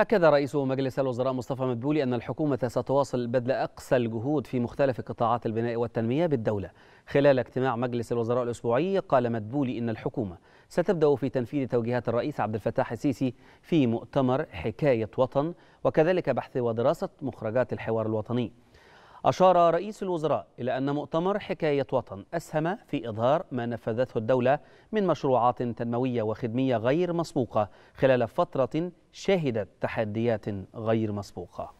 أكد رئيس مجلس الوزراء مصطفى مدبولي أن الحكومة ستواصل بذل أقصى الجهود في مختلف قطاعات البناء والتنمية بالدولة خلال اجتماع مجلس الوزراء الأسبوعي قال مدبولي إن الحكومة ستبدأ في تنفيذ توجيهات الرئيس عبد الفتاح السيسي في مؤتمر حكاية وطن وكذلك بحث ودراسة مخرجات الحوار الوطني أشار رئيس الوزراء إلى أن مؤتمر حكاية وطن أسهم في إظهار ما نفذته الدولة من مشروعات تنموية وخدمية غير مسبوقة خلال فترة شهدت تحديات غير مسبوقه